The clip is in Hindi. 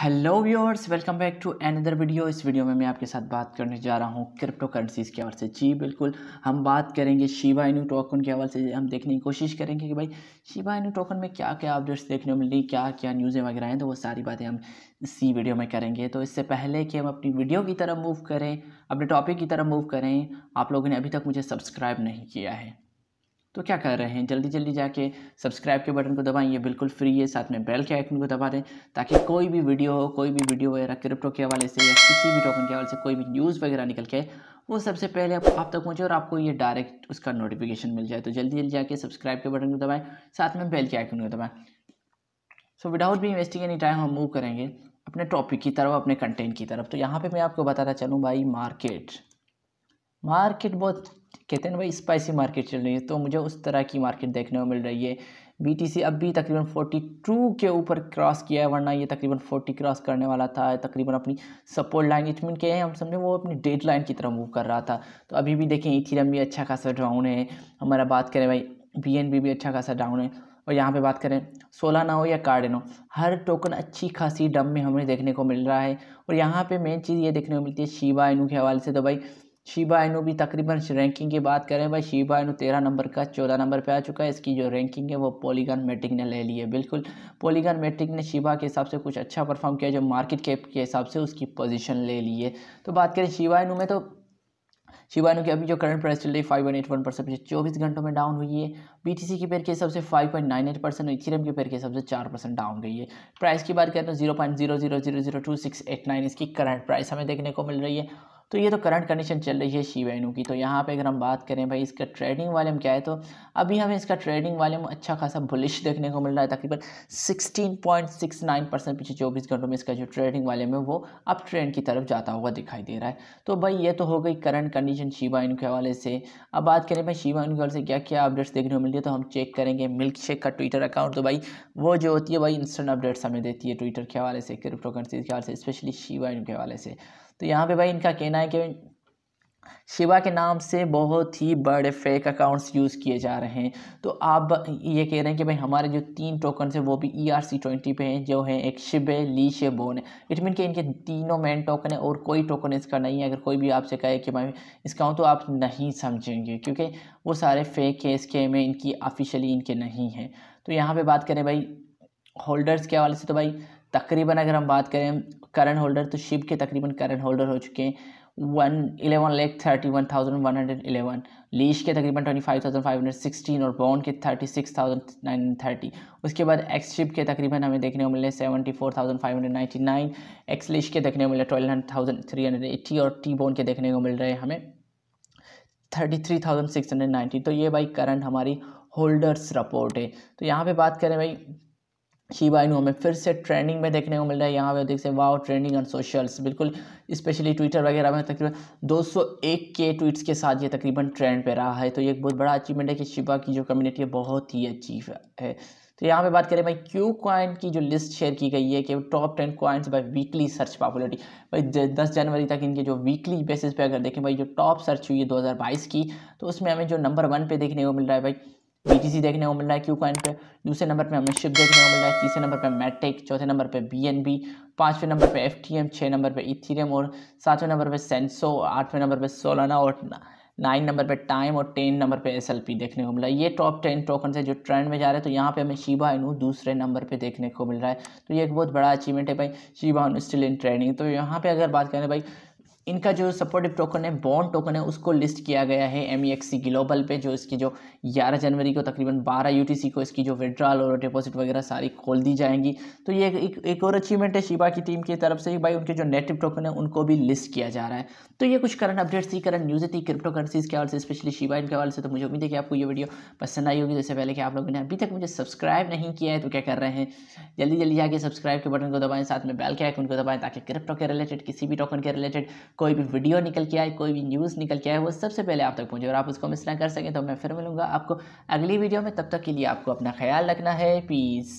hello viewers welcome back to another video इस वीडियो में मैं आपके साथ बात करने जा रहा हूँ क्रिप्टो करेंसीज़ के हवाले से जी बिल्कुल हम बात करेंगे शिबा इनू टोकन के हवाले से हम देखने की कोशिश करेंगे कि भाई शिबा इनू टोकन में क्या क्या अपडेट्स देखने को मिली क्या क्या न्यूज़ें वगैरह हैं तो वो सारी बातें हम इसी वीडियो में करेंगे तो इससे पहले कि हम अपनी वीडियो की तरफ मूव करें अपने टॉपिक की तरफ मूव करें आप लोगों ने अभी तक मुझे सब्सक्राइब नहीं किया है तो क्या कर रहे हैं जल्दी जल्दी जाके सब्सक्राइब के बटन को दबाएं ये बिल्कुल फ्री है साथ में बेल के आइकन को दबा दें ताकि कोई भी वीडियो हो कोई भी वीडियो वगैरह क्रिप्टो के हवाले से या किसी भी टोकन के हवाले से कोई भी न्यूज़ वगैरह निकल के वो सबसे पहले आप, आप तक पहुँचे और आपको ये डायरेक्ट उसका नोटिफिकेशन मिल जाए तो जल्दी जल्दी जाके सब्सक्राइब के बटन को दबाएँ साथ में बेल के आइकन को दबाएँ सो विदाउट भी इन्वेस्टिंग एनी टाइम हम मूव करेंगे अपने टॉपिक की तरफ अपने कंटेंट की तरफ तो यहाँ पर मैं आपको बताता चलूँ भाई मार्केट मार्केट बहुत कहते हैं भाई स्पाइसी मार्केट चल रही है तो मुझे उस तरह की मार्केट देखने को मिल रही है बी अब भी तकरीबन 42 के ऊपर क्रॉस किया है वरना ये तकरीबन 40 क्रॉस करने वाला था तकरीबन अपनी सपोर्ट लाइन इट मीन के है हम समझे वो अपनी डेड लाइन की तरह मूव कर रहा था तो अभी भी देखें इथीरम भी अच्छा खासा डाउन है हमारा बात करें भाई बी भी अच्छा खासा डाउन है और यहाँ पे बात करें सोलह ना हो या हो हर टोकन अच्छी खासी डम में हमें देखने को मिल रहा है और यहाँ पे मेन चीज़ ये देखने को मिलती है शिवा इनू के हवाले से तो भाई शिबा इनू भी तकरीबन रैंकिंग की बात करें भाई शिबा इनू तेरह नंबर का चौदह नंबर पे आ चुका है इसकी जो रैंकिंग है वो पॉलीगन मेट्रिक ने ले ली है बिल्कुल पॉलीगन मेट्रिक ने शिबा के हिसाब से कुछ अच्छा परफॉर्म किया जो मार्केट कैप के हिसाब से उसकी पोजीशन ले ली है तो बात करें शिबा इनू में तो शिवानो की अभी जो करंट प्राइस चल रही है five point eight one percent चौबीस घंटों में डाउन हुई है बी टी सी की पेयर के हिसाब से five point nine eight percent Ethereum के पेयर के हिसाब से चार परसेंट डाउन गई है प्राइस की बात करें तो zero point zero zero zero zero two six eight nine इसकी करंट प्राइस हमें देखने को मिल रही है तो ये तो करंट कंडीशन चल रही है शी वैनू की तो यहाँ पे अगर हम बात करें भाई इसका ट्रेडिंग वॉल्यूम क्या है तो अभी हमें इसका ट्रेडिंग वॉल्यूम अच्छा खासा बुलिश देखने को मिल रहा है तकरीबन 16.69 परसेंट पीछे चौबीस घंटों में इसका जो ट्रेडिंग वॉल्यूम है वो अप ट्रेंड की तरफ जाता हुआ दिखाई दे रहा है तो भाई ये तो हो गई करंट कंडीशन शिवा इनू के हवाले से अब बात करें भाई शिवा इनू के हवाले से क्या क्या अपडेट्स देखने को मिल रही है तो हम चेक करेंगे मिल्क शेक का ट्विटर अकाउंट तो भाई वो जो होती है भाई इंस्टेंट अपडेट्स हमें देती है ट्विटर के हवाले से क्रिप्टो करेंसी के हवाले से स्पेशली शिवा इनू के हवाले से तो यहाँ पे भाई इनका कहना है कि शिवा के नाम से बहुत ही बड़े फेक अकाउंट्स यूज़ किए जा रहे हैं तो आप ये कह रहे हैं कि भाई हमारे जो तीन टोकन हैं वो भी ई आर सी ट्वेंटी पे हैं जो हैं एक शिब है ली शे बोन है इट मीन कि इनके तीनों मेन टोकन है और कोई टोकन इसका नहीं है अगर कोई भी आपसे कहे कि भाई इसका हूँ तो आप नहीं समझेंगे क्योंकि वो सारे फेक है इसके में इनकी ऑफिशियली इनके नहीं हैं तो यहाँ पर बात करें भाई होल्डर्स के हवाले से तो भाई तकरीबन अगर हम बात करें करंट होल्डर तो शिप के तकरीबन करंट होल्डर हो चुके हैं वन इलेवन लेख thirty one thousand one hundred eleven Leash के तकरीबन twenty five thousand five hundred sixteen और बॉन्ड के thirty six thousand nine thirty उसके बाद एक्स शिप के तकरीबन हमें देखने को मिले seventy four thousand five hundred ninety nine X Leash के देखने को मिले twelve hundred thousand three hundred eighty और टी बॉन्ड के देखने को मिल रहे हैं हमें thirty three thousand six hundred ninety तो ये भाई करंट हमारी होल्डर्स रिपोर्ट है तो यहाँ पे बात करें भाई शिवा इनू हमें फिर से ट्रेंडिंग में देखने को मिल रहा है यहाँ पे देख सकते वाओ ट्रेंडिंग ऑन सोशल्स बिल्कुल स्पेशली ट्विटर वगैरह में तकरीबन 201 के ट्वीट्स के साथ ये तकरीबन ट्रेंड पे रहा है तो ये एक बहुत बड़ा अचीवमेंट है कि शिबा की जो कम्युनिटी है बहुत ही अच्छी है तो यहाँ पे बात करें भाई क्यू कॉइन की जो लिस्ट शेयर की गई है कि top ten coins by weekly search popularity भाई दस जनवरी तक इनके जो वीकली बेसिस पे अगर देखें भाई जो टॉप सर्च हुई है दो की तो उसमें हमें जो नंबर वन पे देखने को मिल रहा है भाई बी देखने को मिल रहा है क्यू कॉइन पे दूसरे नंबर पे हमें शिप देखने को मिल रहा है तीसरे नंबर पे मैटेक चौथे नंबर पे बी एन बी पाँचवें नंबर पे एफ टी एम छः नंबर पे इथीरियम और सातवें नंबर पे सेंसो आठवें नंबर पे सोलाना और नाइन नंबर पे टाइम और टेन नंबर पे एस एल पी देखने को मिला ये टॉप टेन टोकन से जो ट्रेंड में जा रहे हैं तो यहाँ पे हमें शिबा इनू दूसरे नंबर पे देखने को मिल रहा है तो ये एक बहुत बड़ा अचीवमेंट है भाई Shiba Inu still in trending तो यहाँ पे अगर बात करें भाई इनका जो सपोर्टिव टोकन है बॉन्ड टोकन है उसको लिस्ट किया गया है एम ग्लोबल e पे जो इसकी जो 11 जनवरी को तकरीबन 12 यू को इसकी जो विड्रॉल और डिपॉजिट वगैरह सारी खोल दी जाएंगी तो ये एक, एक और अचीवमेंट है शिबा की टीम की तरफ से भाई उनके जो नेटिव टोकन है उनको भी लिस्ट किया जा रहा है तो ये कुछ करंट अपडेट्स थी करंट न्यूज़ थी क्रिप्टो करेंसीज के हवाले से स्पेशली शिबा इनके हवाले से तो मुझे उम्मीद है कि आपको ये वीडियो पसंद आई होगी जैसे तो पहले कि आप लोगों ने अभी तक मुझे सब्सक्राइब नहीं किया है तो क्या कर रहे हैं जल्दी जल्दी जाके सब्सक्राइब के बटन को दबाएं साथ में बैल के आइकन उनको दबाएं ताकि क्रिप्टो के रिलेटेड किसी भी टोकन के रिलेटेड कोई भी वीडियो निकल के आए कोई भी न्यूज़ निकल के आए वो सबसे पहले आप तक पहुँचे और आप उसको मिस ना कर सकें तो मैं फिर मिलूँगा आपको अगली वीडियो में तब तक के लिए आपको अपना ख्याल रखना है पीस